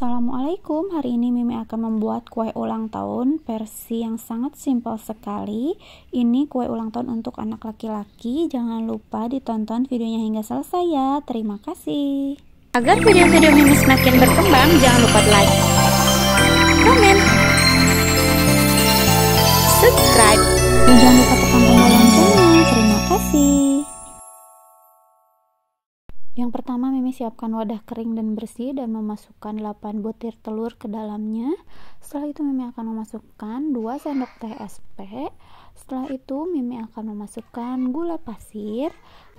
Assalamualaikum, hari ini Mimi akan membuat kue ulang tahun versi yang sangat simpel sekali Ini kue ulang tahun untuk anak laki-laki, jangan lupa ditonton videonya hingga selesai ya Terima kasih Agar video-video Mimi semakin berkembang, jangan lupa like, komen, subscribe Dan jangan lupa tekan tombol Yang pertama Mimi siapkan wadah kering dan bersih dan memasukkan 8 butir telur ke dalamnya. Setelah itu Mimi akan memasukkan 2 sendok teh SP. Setelah itu Mimi akan memasukkan gula pasir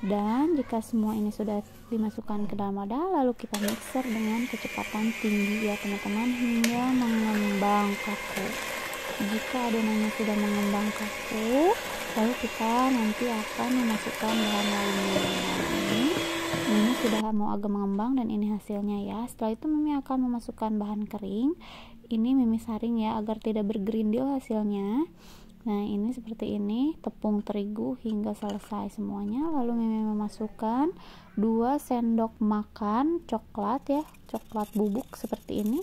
dan jika semua ini sudah dimasukkan ke dalam wadah lalu kita mixer dengan kecepatan tinggi ya teman-teman hingga mengembang kaku. Jika adonannya sudah mengembang kaku, lalu kita nanti akan memasukkan bahan lainnya sudah mau agak mengembang dan ini hasilnya ya setelah itu Mimi akan memasukkan bahan kering ini Mimi saring ya agar tidak bergerindil hasilnya nah ini seperti ini tepung terigu hingga selesai semuanya lalu Mimi memasukkan 2 sendok makan coklat ya coklat bubuk seperti ini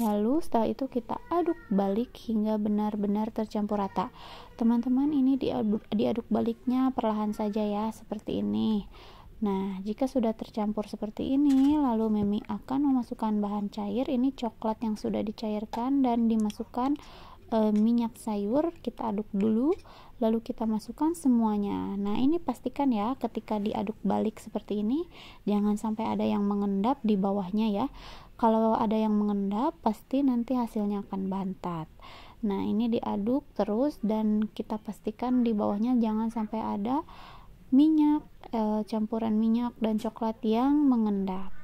Lalu setelah itu kita aduk balik hingga benar-benar tercampur rata. Teman-teman ini diaduk, diaduk baliknya perlahan saja ya seperti ini. Nah, jika sudah tercampur seperti ini, lalu Mimi akan memasukkan bahan cair ini coklat yang sudah dicairkan dan dimasukkan e, minyak sayur, kita aduk dulu, lalu kita masukkan semuanya. Nah, ini pastikan ya ketika diaduk balik seperti ini, jangan sampai ada yang mengendap di bawahnya ya. Kalau ada yang mengendap, pasti nanti hasilnya akan bantat. Nah, ini diaduk terus dan kita pastikan di bawahnya jangan sampai ada minyak, e, campuran minyak dan coklat yang mengendap.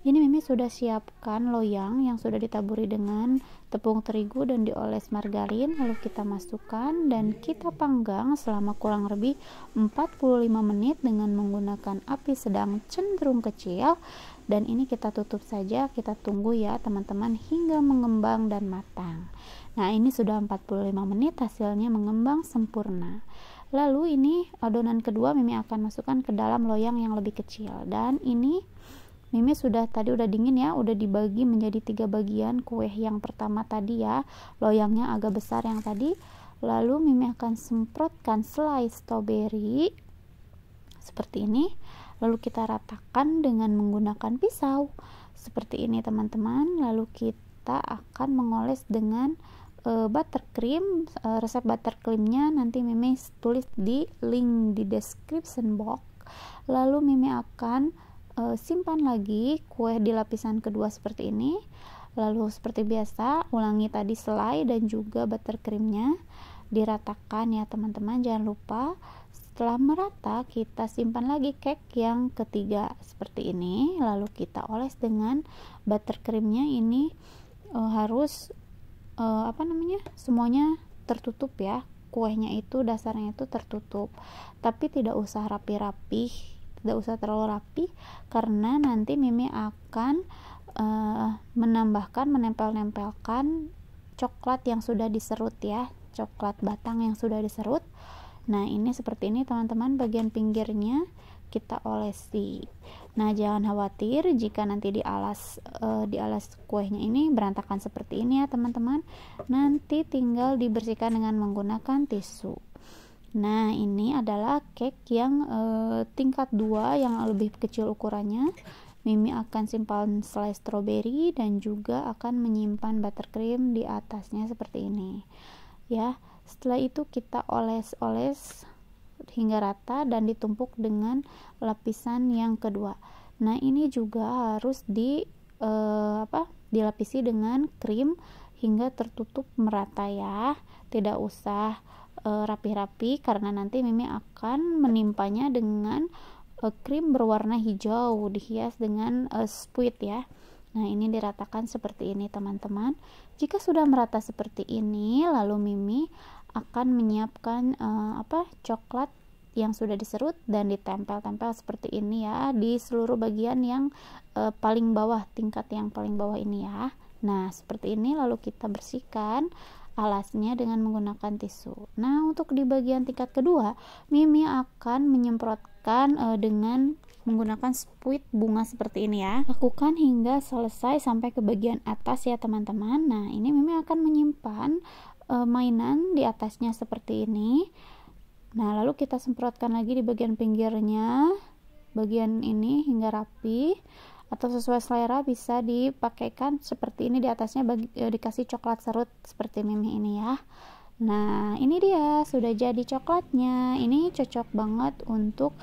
Ini Mimi sudah siapkan loyang yang sudah ditaburi dengan tepung terigu dan dioles margarin lalu kita masukkan dan kita panggang selama kurang lebih 45 menit dengan menggunakan api sedang cenderung kecil dan ini kita tutup saja kita tunggu ya teman-teman hingga mengembang dan matang. Nah, ini sudah 45 menit hasilnya mengembang sempurna lalu ini adonan kedua Mimi akan masukkan ke dalam loyang yang lebih kecil dan ini Mimi sudah tadi udah dingin ya, udah dibagi menjadi tiga bagian kue yang pertama tadi ya, loyangnya agak besar yang tadi. Lalu Mimi akan semprotkan slice strawberry seperti ini. Lalu kita ratakan dengan menggunakan pisau seperti ini teman-teman. Lalu kita akan mengoles dengan uh, eh, buttercream uh, eh, resep buttercreamnya nanti Mimi tulis di link di description box lalu Mimi akan uh, simpan lagi kue di lapisan kedua seperti ini lalu seperti biasa ulangi tadi selai dan juga buttercreamnya diratakan ya teman-teman jangan lupa setelah merata kita simpan lagi cake yang ketiga seperti ini lalu kita oles dengan buttercreamnya ini uh, harus uh, apa namanya semuanya tertutup ya kuenya itu dasarnya itu tertutup tapi tidak usah rapi-rapi tidak usah terlalu rapi karena nanti Mimi akan uh, menambahkan menempel-nempelkan coklat yang sudah diserut ya coklat batang yang sudah diserut nah ini seperti ini teman-teman bagian pinggirnya kita olesi Nah, jangan khawatir jika nanti di alas uh, eh, di alas kuenya ini berantakan seperti ini ya, teman-teman. Nanti tinggal dibersihkan dengan menggunakan tisu. Nah, ini adalah cake yang uh, tingkat 2 yang lebih kecil ukurannya. Mimi akan simpan slice strawberry dan juga akan menyimpan buttercream di atasnya seperti ini. Ya, setelah itu kita oles-oles hingga rata dan ditumpuk dengan lapisan yang kedua. Nah, ini juga harus di eh, apa? dilapisi dengan krim hingga tertutup merata ya. Tidak usah eh, rapi-rapi karena nanti Mimi akan menimpanya dengan eh, krim berwarna hijau dihias dengan spuit spuit ya. Nah, ini diratakan seperti ini, teman-teman. Jika sudah merata seperti ini, lalu Mimi akan menyiapkan uh, apa coklat yang sudah diserut dan ditempel-tempel seperti ini ya di seluruh bagian yang uh, paling bawah tingkat yang paling bawah ini ya nah seperti ini lalu kita bersihkan alasnya dengan menggunakan tisu nah untuk di bagian tingkat kedua Mimi akan menyemprotkan uh, dengan menggunakan spuit bunga seperti ini ya lakukan hingga selesai sampai ke bagian atas ya teman-teman nah ini Mimi akan menyimpan e, mainan di atasnya seperti ini nah lalu kita semprotkan lagi di bagian pinggirnya bagian ini hingga rapi atau sesuai selera bisa dipakaikan seperti ini di atasnya bagi, e, dikasih coklat serut seperti mimi ini ya nah ini dia sudah jadi coklatnya ini cocok banget untuk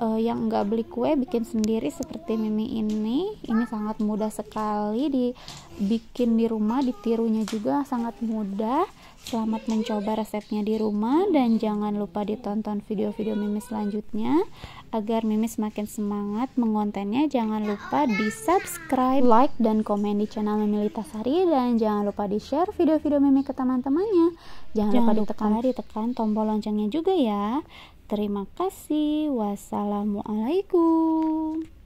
uh, yang nggak beli kue bikin sendiri seperti Mimi ini ini sangat mudah sekali dibikin di rumah ditirunya juga sangat mudah Selamat mencoba resepnya di rumah dan jangan lupa ditonton video-video Mimi selanjutnya agar Mimi semakin semangat mengontennya. Jangan lupa di-subscribe, like dan komen di channel Mimi Litasari dan jangan lupa di-share video-video Mimi ke teman-temannya. Jangan, jangan lupa ditekan lupa ditekan tombol loncengnya juga ya. Terima kasih. Wassalamualaikum.